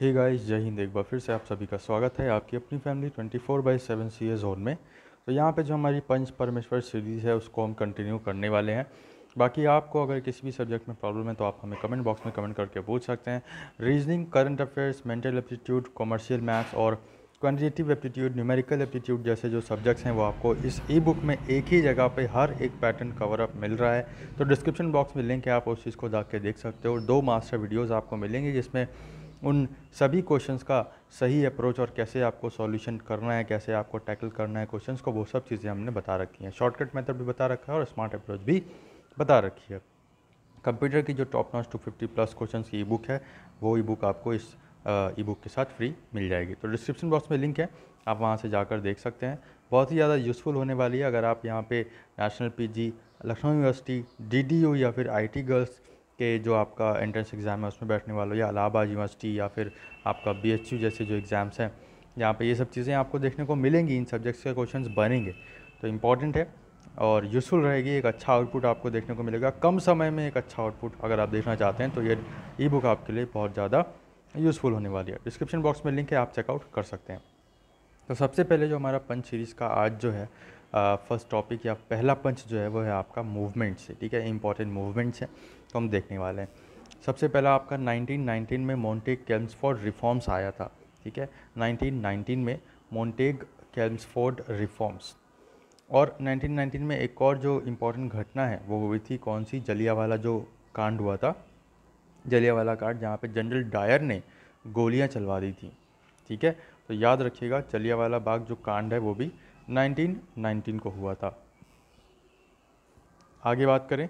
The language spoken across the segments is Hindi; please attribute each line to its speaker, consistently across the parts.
Speaker 1: हे गाइस जय हिंद एक बार फिर से आप सभी का स्वागत है आपकी अपनी family 24 four by seven C zone में तो यहाँ पे जो हमारी पंच परमेश्वर सीरीज़ है उसको हम कंटिन्यू करने वाले हैं बाकी आपको अगर किसी भी सब्जेक्ट में प्रॉब्लम है तो आप हमें कमेंट बॉक्स में कमेंट करके पूछ सकते हैं reasoning current affairs mental aptitude commercial maths और क्वानिटेटिव एप्टीट्यूड न्यूमेरिकल एप्टीट्यूड जैसे जो सब्जेक्ट्स हैं वो आपको इस ई बुक में एक ही जगह पे हर एक पैटर्न कवर अप मिल रहा है तो डिस्क्रिप्शन बॉक्स में लिंक है आप उस चीज़ को जाके देख सकते हो दो मास्टर वीडियोज़ आपको मिलेंगे जिसमें उन सभी क्वेश्चंस का सही अप्रोच और कैसे आपको सॉल्यूशन करना है कैसे आपको टैकल करना है क्वेश्चंस को वो सब चीज़ें हमने बता रखी हैं शॉर्टकट मेथड भी बता रखा है और स्मार्ट अप्रोच भी बता रखी है कंप्यूटर की जो top notch two fifty plus question की ई बुक है वो ई बुक आपको इस ई बुक के साथ फ्री मिल जाएगी तो डिस्क्रिप्शन बॉक्स में लिंक है आप वहाँ से जाकर देख सकते हैं बहुत ही ज़्यादा यूज़फुल होने वाली है अगर आप यहाँ पे national PG Lucknow university DDU या फिर आईटी गर्ल्स के जो आपका एंट्रेंस एग्ज़ाम है उसमें बैठने वालों या इलाहाबाद यूनिवर्सिटी या फिर आपका बी जैसे जो एग्ज़ाम्स हैं यहाँ पर ये सब चीज़ें आपको देखने को मिलेंगी इन सब्जेक्ट्स के क्वेश्चन बनेंगे तो इम्पॉर्टेंट है और यूज़फुल रहेगी एक अच्छा आउटपुट आपको देखने को मिलेगा कम समय में एक अच्छा आउटपुट अगर आप देखना चाहते हैं तो ये ई बुक आपके लिए बहुत ज़्यादा यूज़फुल होने वाली है डिस्क्रिप्शन बॉक्स में लिंक है आप चेकआउट कर सकते हैं तो सबसे पहले जो हमारा पंच सीरीज़ का आज जो है फर्स्ट टॉपिक या पहला पंच जो है वो है आपका मूवमेंट्स ठीक है इंपॉर्टेंट मूवमेंट्स हैं तो हम देखने वाले हैं सबसे पहला आपका 1919 में मोन्टेग कैम्सफोर्ड रिफॉर्म्स आया था ठीक है 1919 में मोन्टेग कैम्सफोर्ड रिफॉर्म्स और 1919 में एक और जो इम्पोर्टेंट घटना है वो हुई थी कौन सी जलियावाला जो कांड हुआ था जलियावाला कांड जहाँ पे जनरल डायर ने गोलियाँ चलवा दी थी ठीक है तो याद रखिएगा जलियावाला बाग जो कांड है वो भी 1919 को हुआ था आगे बात करें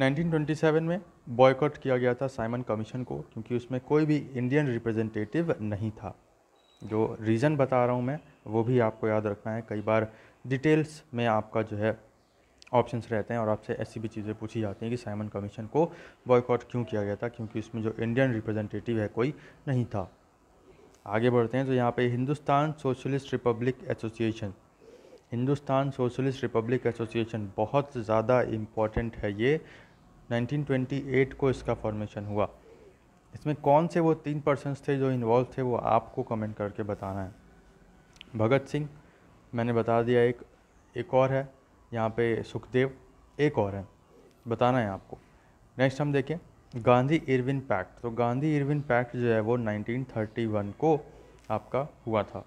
Speaker 1: 1927 में बॉयकॉट किया गया था साइमन कमीशन को क्योंकि उसमें कोई भी इंडियन रिप्रेजेंटेटिव नहीं था जो रीज़न बता रहा हूँ मैं वो भी आपको याद रखना है कई बार डिटेल्स में आपका जो है ऑप्शंस रहते हैं और आपसे ऐसी भी चीज़ें पूछी जाती हैं कि साइमन कमीशन को बॉयकॉट क्यों किया गया था क्योंकि उसमें जो इंडियन रिप्रेजेंटेटिव है कोई नहीं था आगे बढ़ते हैं तो यहाँ पे Hindustan socialist republic association Hindustan socialist republic association बहुत ज़्यादा इम्पॉर्टेंट है ये 1928 को इसका फॉर्मेशन हुआ इसमें कौन से वो तीन पर्सन थे जो इन्वॉल्व थे वो आपको कमेंट करके बताना है भगत सिंह मैंने बता दिया एक एक और है यहाँ पे सुखदेव एक और है बताना है आपको नेक्स्ट हम देखें गांधी इरविन पैक्ट तो गांधी इरविन पैक्ट जो है वो 1931 को आपका हुआ था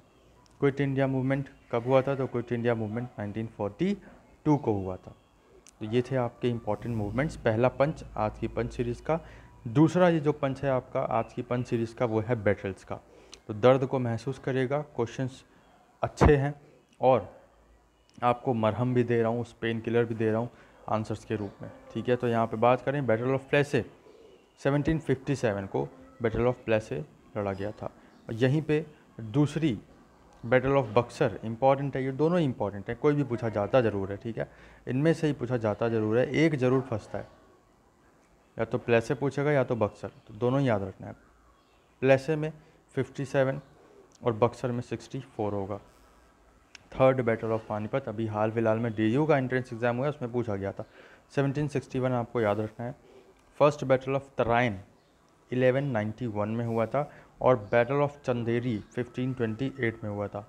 Speaker 1: क्विट इंडिया मूवमेंट कब हुआ था तो क्विट इंडिया मूवमेंट 1942 को हुआ था तो ये थे आपके इंपॉर्टेंट मूवमेंट्स पहला पंच आज की पंच सीरीज़ का दूसरा ये जो पंच है आपका आज की पंच सीरीज़ का वो है बैटल्स का तो दर्द को महसूस करेगा क्वेश्चंस अच्छे हैं और आपको मरहम भी दे रहा हूँ पेन किलर भी दे रहा हूँ आंसर्स के रूप में ठीक है तो यहाँ पे बात करें बैटल ऑफ प्लेसे 1757 को बैटल ऑफ प्लेसे लड़ा गया था और यहीं पे दूसरी बैटल ऑफ बक्सर इंपॉर्टेंट है ये दोनों इंपॉर्टेंट है कोई भी पूछा जाता ज़रूर है ठीक है इनमें से ही पूछा जाता ज़रूर है एक ज़रूर फंसता है या तो प्लेसे पूछेगा या तो बक्सर तो दोनों ही याद रखना है प्लेसे में 57 और बक्सर में 64 होगा थर्ड बैटल ऑफ पानीपत अभी हाल फिलहाल में डी का एंट्रेंस एग्ज़ाम हुआ उसमें पूछा गया था 1761 आपको याद रखना है फर्स्ट बैटल ऑफ तराइन 1191 में हुआ था और बैटल ऑफ चंदेरी 1528 में हुआ था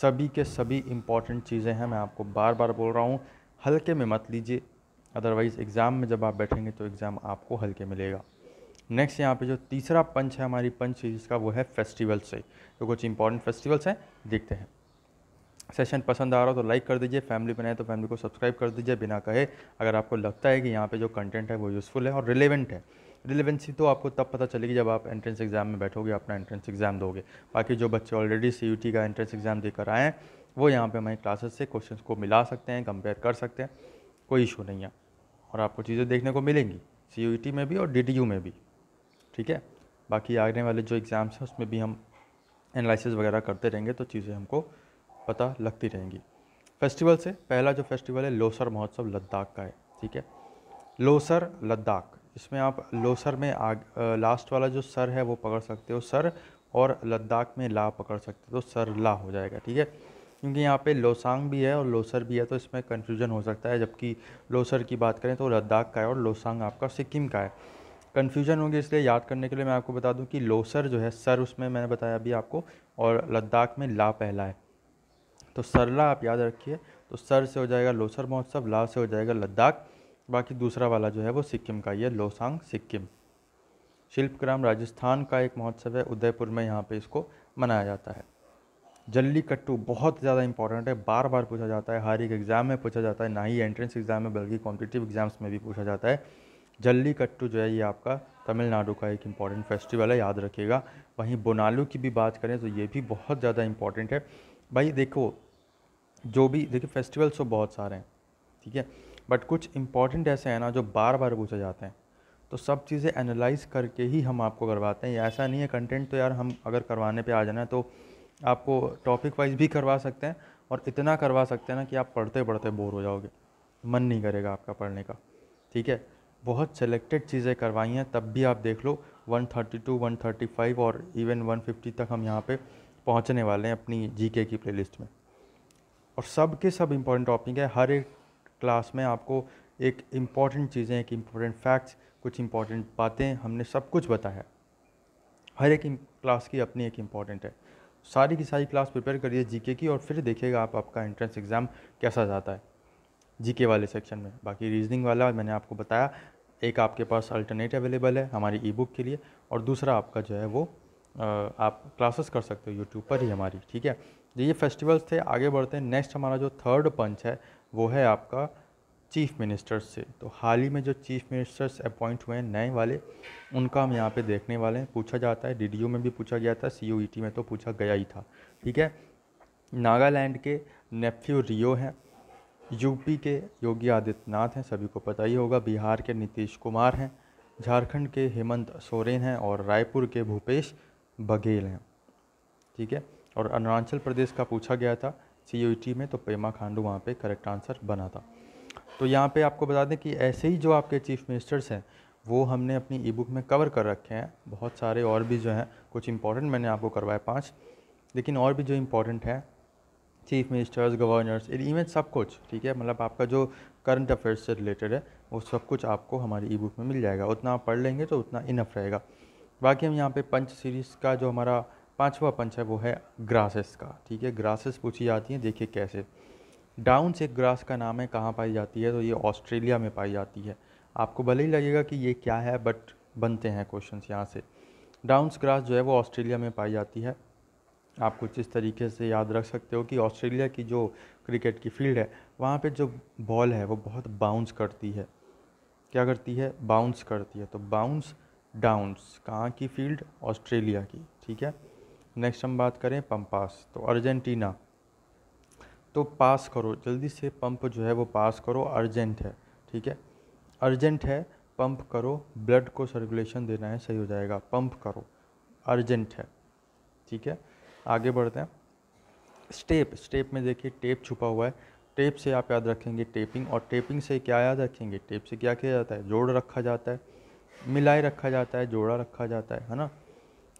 Speaker 1: सभी के सभी इम्पॉर्टेंट चीज़ें हैं मैं आपको बार बार बोल रहा हूँ हल्के में मत लीजिए अदरवाइज़ एग्ज़ाम में जब आप बैठेंगे तो एग्ज़ाम आपको हल्के मिलेगा नेक्स्ट यहाँ पे जो तीसरा पंच है हमारी पंच सीरीज़ का वो है फेस्टिवल से तो कुछ इंपॉर्टेंट फेस्टिवल्स हैं देखते हैं सेशन पसंद आ रहा हो तो लाइक कर दीजिए फैमिली बनाए तो फैमिली को सब्सक्राइब कर दीजिए बिना कहे अगर आपको लगता है कि यहाँ पे जो कंटेंट है वो यूज़फुल है और रिलेवेंट है रिलेवेंसी तो आपको तब पता चलेगी जब आप एंट्रेंस एग्ज़ाम में बैठोगे अपना एंट्रेंस एग्ज़ाम दोगे बाकी जो बच्चे ऑलरेडी सी का एंट्रेंस एग्ज़ाम देकर आए हैं वो यहाँ पर हमारे क्लासेस से क्वेश्चन को मिला सकते हैं कंपेयर कर सकते हैं कोई इशू नहीं है और आपको चीज़ें देखने को मिलेंगी सी में भी और डी में भी ठीक है बाकी आगने वाले जो एग्ज़ाम्स हैं उसमें भी हम एनालिसिस वगैरह करते रहेंगे तो चीज़ें हमको पता लगती रहेंगी फेस्टिवल से पहला जो फेस्टिवल है लोसर महोत्सव लद्दाख का है ठीक है लोसर लद्दाख इसमें आप लोसर में आग लास्ट वाला जो सर है वो पकड़ सकते हो सर और लद्दाख में ला पकड़ सकते हो तो सर ला हो जाएगा ठीक है क्योंकि यहाँ पे लोसांग भी है और लोसर भी है तो इसमें कन्फ्यूजन हो सकता है जबकि लोसर की बात करें तो लद्दाख का है और लोसांग आपका सिक्किम का है कन्फ्यूजन होगी इसलिए याद करने के लिए मैं आपको बता दूँ कि लोसर जो है सर उसमें मैंने बताया अभी आपको और लद्दाख में ला पहला है तो सरला आप याद रखिए तो सर से हो जाएगा लोसर महोत्सव ला से हो जाएगा लद्दाख बाकी दूसरा वाला जो है वो सिक्किम का ही है लोसांग सिक्किम शिल्पग्राम राजस्थान का एक महोत्सव है उदयपुर में यहाँ पे इसको मनाया जाता है जल्ली कट्टू बहुत ज़्यादा इंपॉर्टेंट है बार बार पूछा जाता है हर एक एग्ज़ाम में पूछा जाता है ना ही एंट्रेंस एग्ज़ाम में बल्कि कॉम्पिटिटिव एग्ज़ाम्स में भी पूछा जाता है जल्ली कट्टू जो है ये आपका तमिलनाडु का एक इम्पॉर्टेंट फेस्टिवल है याद रखिएगा वहीं बोनालू की भी बात करें तो ये भी बहुत ज़्यादा इम्पॉर्टेंट है भाई देखो जो भी देखिए फेस्टिवल्स तो बहुत सारे हैं ठीक है बट कुछ इंपॉर्टेंट ऐसे हैं ना जो बार बार पूछे जाते हैं तो सब चीज़ें एनालाइज करके ही हम आपको करवाते हैं ऐसा नहीं है कंटेंट तो यार हम अगर करवाने पे आ जाना है तो आपको टॉपिक वाइज भी करवा सकते हैं और इतना करवा सकते हैं ना कि आप पढ़ते पढ़ते बोर हो जाओगे मन नहीं करेगा आपका पढ़ने का ठीक है बहुत सेलेक्टेड चीज़ें करवाई हैं तब भी आप देख लो 132, 135 और इवन 150 तक हम यहाँ पे पहुँचने वाले हैं अपनी जीके की प्लेलिस्ट में और सब के सब इम्पोर्टेंट टॉपिक है हर एक क्लास में आपको एक इम्पॉर्टेंट चीज़ें एक इम्पॉर्टेंट फैक्ट्स कुछ इम्पॉर्टेंट बातें हमने सब कुछ बताया हर एक क्लास की अपनी एक इम्पॉर्टेंट है सारी की सारी क्लास प्रिपेयर करिए जीके की और फिर देखिएगा आप आपका एंट्रेंस एग्ज़ाम कैसा जाता है जीके वाले सेक्शन में बाकी रीजनिंग वाला मैंने आपको बताया एक आपके पास अल्टरनेट अवेलेबल है हमारी ई बुक के लिए और दूसरा आपका जो है वो आप क्लासेस कर सकते हो यूट्यूब पर ही हमारी ठीक है तो ये फेस्टिवल्स थे आगे बढ़ते हैं नेक्स्ट हमारा जो थर्ड पंच है वो है आपका चीफ़ मिनिस्टर्स से तो हाल ही में जो चीफ़ मिनिस्टर्स अपॉइंट हुए हैं नए वाले उनका हम यहाँ पे देखने वाले हैं पूछा जाता है डी में भी पूछा गया था सी में तो पूछा गया ही था ठीक है नागालैंड के नेफ्यू रियो हैं यूपी के योगी आदित्यनाथ हैं सभी को पता ही होगा बिहार के नीतीश कुमार हैं झारखंड के हेमंत सोरेन हैं और रायपुर के भूपेश बघेल हैं ठीक है और अरुणाचल प्रदेश का पूछा गया था सी e में तो पेमा खांडू वहाँ पे करेक्ट आंसर बना था तो यहाँ पे आपको बता दें कि ऐसे ही जो आपके चीफ मिनिस्टर्स हैं वो हमने अपनी ई बुक में कवर कर रखे हैं बहुत सारे और भी जो हैं कुछ इंपॉर्टेंट मैंने आपको करवाए पाँच लेकिन और भी जो इम्पोर्टेंट है चीफ मिनिस्टर्स गवर्नर्स इवन सब कुछ ठीक है मतलब आपका जो करंट अफेयर्स से रिलेटेड है वो सब कुछ आपको हमारी ई बुक में मिल जाएगा उतना आप पढ़ लेंगे तो उतना इनफ रहेगा बाकी हम यहाँ पे पंच सीरीज़ का जो हमारा पांचवा पंच है वो है ग्रासेस का ठीक है ग्रासेस पूछी जाती हैं देखिए कैसे डाउन एक ग्रास का नाम है कहाँ पाई जाती है तो ये ऑस्ट्रेलिया में पाई जाती है आपको भले ही लगेगा कि ये क्या है बट बनते हैं क्वेश्चन यहाँ से डाउन्स ग्रास जो है वो ऑस्ट्रेलिया में पाई जाती है आप कुछ इस तरीके से याद रख सकते हो कि ऑस्ट्रेलिया की जो क्रिकेट की फील्ड है वहाँ पे जो बॉल है वो बहुत बाउंस करती है क्या करती है बाउंस करती है तो बाउंस डाउंस कहाँ की फील्ड ऑस्ट्रेलिया की ठीक है नेक्स्ट हम बात करें पंप पास तो अर्जेंटीना तो पास करो जल्दी से पंप जो है वो पास करो अर्जेंट है ठीक है अर्जेंट है पंप करो ब्लड को सर्कुलेशन देना है सही हो जाएगा पंप करो अर्जेंट है ठीक है आगे बढ़ते हैं स्टेप स्टेप में देखिए टेप छुपा हुआ है टेप से आप याद रखेंगे टेपिंग और टेपिंग से क्या याद रखेंगे टेप से क्या किया जाता है जोड़ रखा जाता है मिलाए रखा जाता है जोड़ा रखा जाता है है ना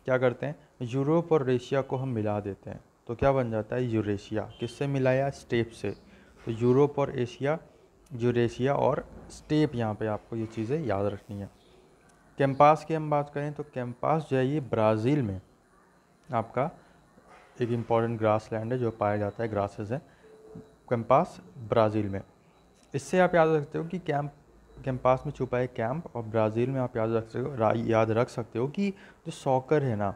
Speaker 1: क्या करते हैं यूरोप और रेशिया को हम मिला देते हैं तो क्या बन जाता है यूरेशिया किससे मिलाया स्टेप से तो यूरोप और एशिया यूरेशिया और स्टेप यहाँ पे आपको ये चीज़ें याद रखनी है कैंपास की हम बात करें तो कैंपास जो है ये ब्राज़ील में आपका एक इम्पॉर्टेंट ग्रास लैंड है जो पाया जाता है ग्रासेस हैं कैंपास ब्राज़ील में इससे आप याद रखते हो कि कैंप कैंपास में छुपा है कैंप और ब्राज़ील में आप याद रख सकते हो याद रख सकते हो कि जो सॉकर है ना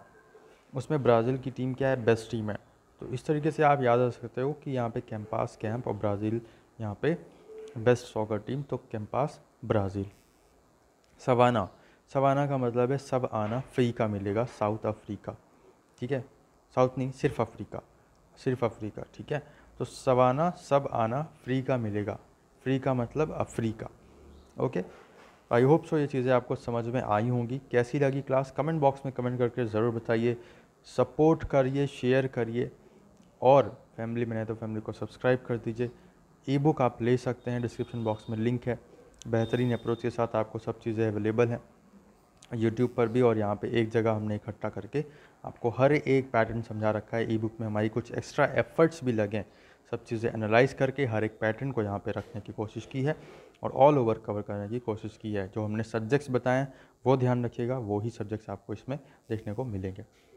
Speaker 1: उसमें ब्राज़ील की टीम क्या है बेस्ट टीम है तो इस तरीके से आप याद रख सकते हो कि यहाँ पे कैंपास कैंप और ब्राज़ील यहाँ पे बेस्ट सॉकर टीम तो कैंपास ब्राज़ील सवाना सवाना का मतलब है सब आना फ्री का मिलेगा साउथ अफ्रीका ठीक है साउथ नहीं सिर्फ अफ्रीका सिर्फ अफ्रीका ठीक है तो सवाना सब आना फ्री का मिलेगा फ्री का मतलब Africa okay I hope so ये चीज़ें आपको समझ में आई होंगी कैसी लगी क्लास कमेंट बॉक्स में कमेंट करके ज़रूर बताइए सपोर्ट करिए शेयर करिए और फैमिली में नहीं तो फैमिली को सब्सक्राइब कर दीजिए ई बुक आप ले सकते हैं डिस्क्रिप्शन बॉक्स में लिंक है बेहतरीन अप्रोच के साथ आपको सब चीज़ें अवेलेबल हैं यूट्यूब पर भी और यहाँ पे एक जगह हमने इकट्ठा करके आपको हर एक पैटर्न समझा रखा है ई बुक में हमारी कुछ एक्स्ट्रा एफर्ट्स भी लगे सब चीज़ें एनालाइज करके हर एक पैटर्न को यहाँ पे रखने की कोशिश की है और ऑल ओवर कवर करने की कोशिश की है जो हमने सब्जेक्ट्स बताएं वो ध्यान रखिएगा वो ही सब्जेक्ट्स आपको इसमें देखने को मिलेंगे